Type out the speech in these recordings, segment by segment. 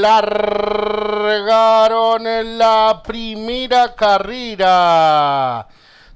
largaron en la primera carrera.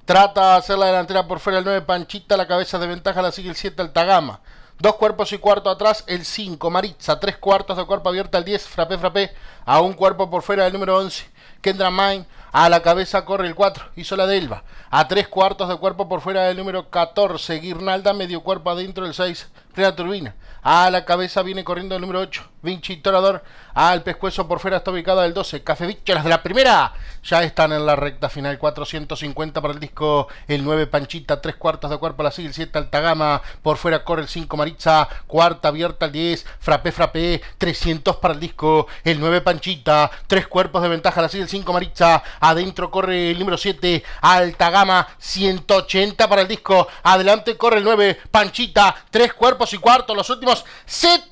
Trata de hacer la delantera por fuera el 9 Panchita, la cabeza de ventaja la sigue el 7 Altagama. Dos cuerpos y cuarto atrás, el 5 Maritza, tres cuartos de cuerpo abierta el 10, Frape frape. a un cuerpo por fuera del número 11. Kendra Mine a la cabeza corre el 4, hizo la delva. A 3 cuartos de cuerpo por fuera del número 14. Guirnalda medio cuerpo adentro del 6. Rena Turbina. A la cabeza viene corriendo el número 8. Vinci Torador. Al pescuezo por fuera está ubicado el 12. café las de la primera. Ya están en la recta final. 450 para el disco. El 9 Panchita. 3 cuartos de cuerpo la sigue. El 7 Altagama. Por fuera corre el 5 Maritza. Cuarta abierta el 10. Frape, frape, 300 para el disco. El 9 Panchita. 3 cuerpos de ventaja la el 5 Maritza, adentro corre el número 7, alta gama, 180 para el disco, adelante corre el 9, Panchita, tres cuerpos y cuarto, los últimos 70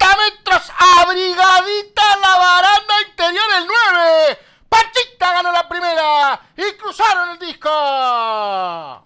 metros, abrigadita la baranda interior el 9, Panchita ganó la primera y cruzaron el disco.